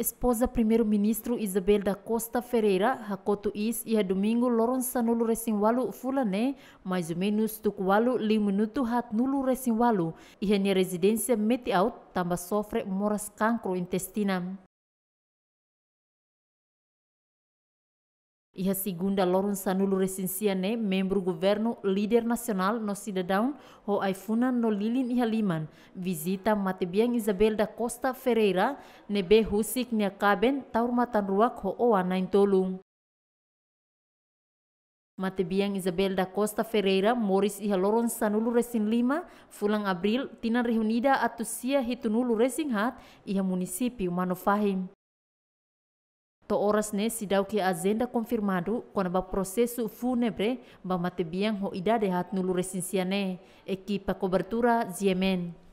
Esposa primeiro-ministro Isabel da Costa Ferreira, Hakoto Is ia domingo Loron nulu resinwalu fulane, mais ou menos tukualu lim minuto hat nulu resinwalu, a minha residência meteout, também sofre moras cancro intestina. Ia segunda loren sanulu Nulo Recensiane, membro governo líder nasional no cidadão ho Aifuna no Lilin iha liman visita Matebian Isabel da Costa Ferreira, be husik ne kaben taurmatan ruak ho oana intolung. Matebiang Isabel da Costa Ferreira, moris iha Haloron Sanulu Resin Lima, Fulang Abril, Tina rehunida Atusia Hitunulu resing Hat, iha a Manofahim. to oras ne sidau ki azenda konfirmadu kona ba prosesu funebre ba matebiang ho idade hat nulu resinsiane ekipa kobertura Yemen.